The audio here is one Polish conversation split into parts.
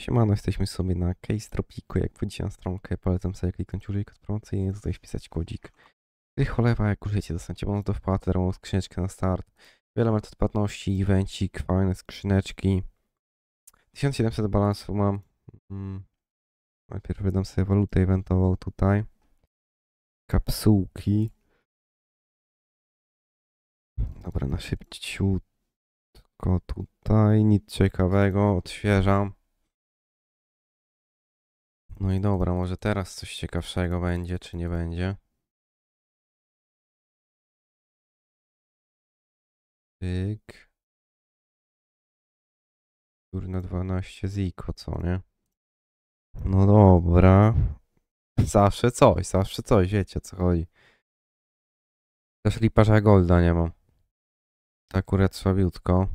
Siemano, jesteśmy sobie na Case Tropiku. Jak wchodzicie na stronkę, polecam sobie kliknąć użyj kod promocyjny, tutaj wpisać kodzik. Gdy jak użyjecie, dostaniecie bonus do wpłaty, darmową skrzyneczkę na start, wiele metod płatności, evencik, fajne skrzyneczki. 1700 balansu mam. Mm. Najpierw wydam sobie walutę eventową tutaj. Kapsułki. Dobra, na szybciutko tutaj. Nic ciekawego, odświeżam. No i dobra, może teraz coś ciekawszego będzie, czy nie będzie? Tyk. na 12 Ziko, co nie? No dobra. Zawsze coś, zawsze coś, wiecie co chodzi. Też liparza Golda nie mam. Tak akurat słabiutko.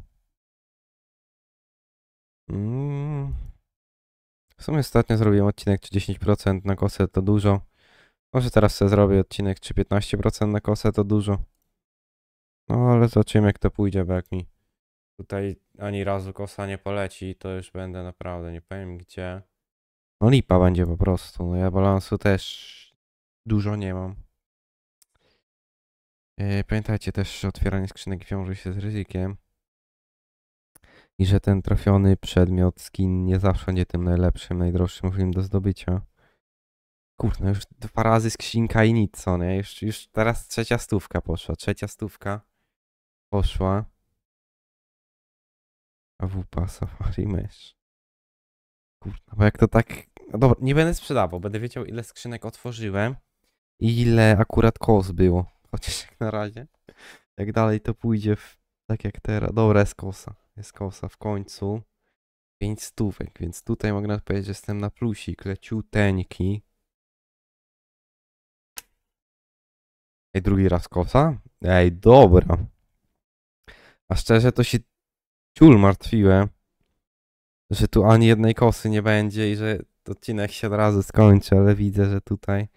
Mm, w sumie ostatnio zrobiłem odcinek czy 10% na kosę to dużo. Może teraz sobie zrobię odcinek czy 15% na kosę to dużo. No ale zobaczymy jak to pójdzie, bo jak mi tutaj ani razu kosa nie poleci, to już będę naprawdę, nie powiem gdzie. No lipa będzie po prostu, no ja balansu też dużo nie mam. E, pamiętajcie też, że otwieranie skrzynek wiąże się z ryzykiem i że ten trafiony przedmiot, skin nie zawsze będzie tym najlepszym, najdroższym możliwym do zdobycia. Kurde, już dwa razy skrzynka i nic, co nie? Już, już teraz trzecia stówka poszła, trzecia stówka poszła. AWP Safari Mesh. Kurde, bo jak to tak... No dobra, nie będę sprzedawał, będę wiedział ile skrzynek otworzyłem i ile akurat kos było. Chociaż jak na razie, jak dalej to pójdzie w tak jak teraz. Dobra, jest kosa. Jest kosa w końcu. 5 stówek, więc tutaj mogę nawet powiedzieć, że jestem na plusik. Leciuteńki. Ej, drugi raz kosa? Ej, dobra. A szczerze to się ciul martwiłem, że tu ani jednej kosy nie będzie i że odcinek się od razu skończy, ale widzę, że tutaj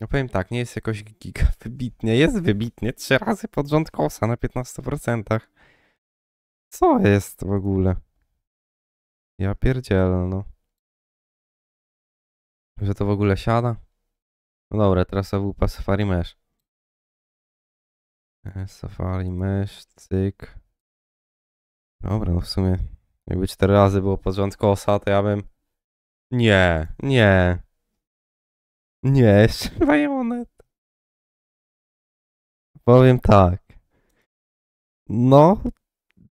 no powiem tak, nie jest jakoś giga wybitnie. Jest wybitnie. Trzy razy pod rząd kosa na 15%. Co jest w ogóle? Ja pierdzielę, no. Że to w ogóle siada? No dobra, teraz AWP Safari Mesh. Safari Mesh, cyk. Dobra, no w sumie jakby cztery razy było pod rząd kosa, to ja bym... Nie, nie. Nie, śpiewaj monet. Powiem tak. No,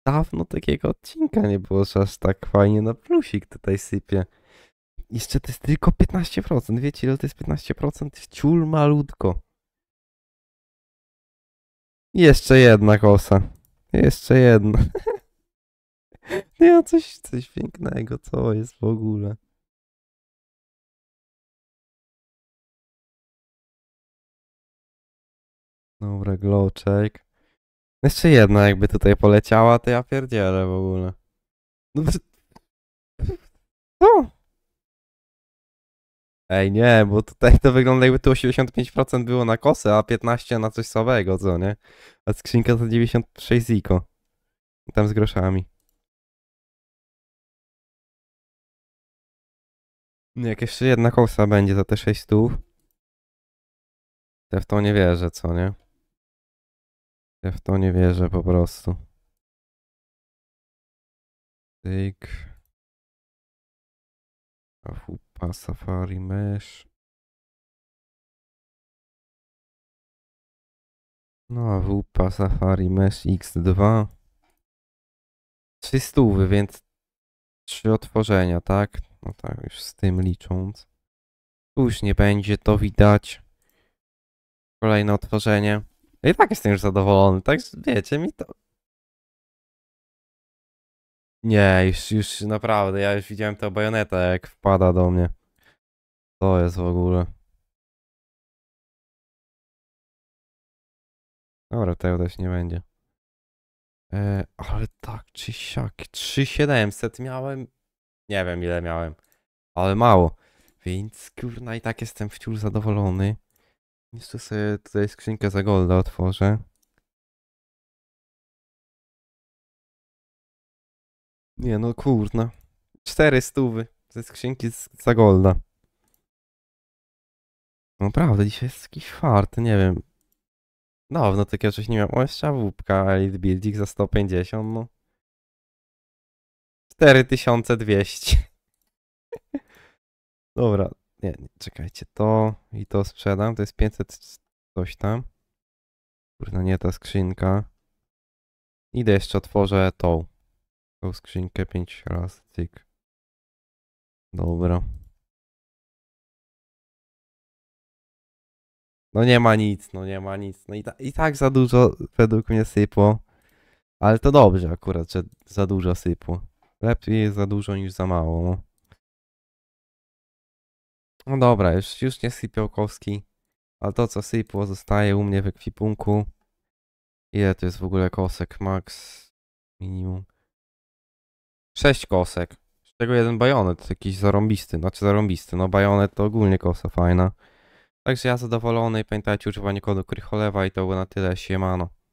dawno takiego odcinka nie było, że aż tak fajnie na plusik tutaj sypie. Jeszcze to jest tylko 15%. Wiecie, ile to jest 15%? Ciul malutko. Jeszcze jedna kosa. Jeszcze jedna. No coś, coś pięknego, co jest w ogóle. Dobra, gloczek. Jeszcze jedna jakby tutaj poleciała, to ja pierdzielę w ogóle. No, Co? No. Ej, nie, bo tutaj to wygląda jakby tu 85% było na kosę, a 15% na coś słabego, co nie? A skrzynka to 96 ziko. Tam z groszami. No jak jeszcze jedna kosa będzie za te 6 stów, to w to nie wierzę, co nie? Ja w to nie wierzę po prostu. Tyk. Afupa Safari Mesh. No, WP Safari Mesh X2. Trzy stówy, więc trzy otworzenia, tak? No tak, już z tym licząc. Tu już nie będzie to widać. Kolejne otworzenie. No i tak jestem już zadowolony, tak? Wiecie, mi to... Nie, już, już naprawdę, ja już widziałem tę bajonetę, jak wpada do mnie. To jest w ogóle. Dobra, tego też nie będzie. E, ale tak czy siak, 3700 miałem, nie wiem ile miałem, ale mało. Więc kurna i tak jestem wciąż zadowolony. Jeszcze sobie tutaj skrzynkę za golda otworzę. Nie no kurna. Cztery stówy ze skrzynki za golda. Naprawdę, dzisiaj jest jakiś fart, nie wiem. Dawno takie coś nie miałem. O, jeszcze łupka Elite Building za 150, no. 4200. Dobra, nie, nie, czekajcie, to i to sprzedam, to jest 500 coś tam. Kurna, nie ta skrzynka. Idę jeszcze otworzę tą. Tą skrzynkę 5 razy, cyk. Dobra. No nie ma nic, no nie ma nic. No i, ta, i tak za dużo według mnie sypło. Ale to dobrze akurat, że za dużo sypło. Lepiej jest za dużo niż za mało. No. No dobra, już, już nie sypiałkowski. Ale to co sypło zostaje u mnie w ekwipunku. Ile to jest w ogóle kosek? Max minimum. sześć kosek. Z tego jeden bajonet, jakiś zarąbisty. Znaczy zarąbisty, no bajonet to ogólnie kosa fajna. Także ja zadowolony. Pamiętajcie używanie kodu Krycholewa i to było na tyle. Siemano.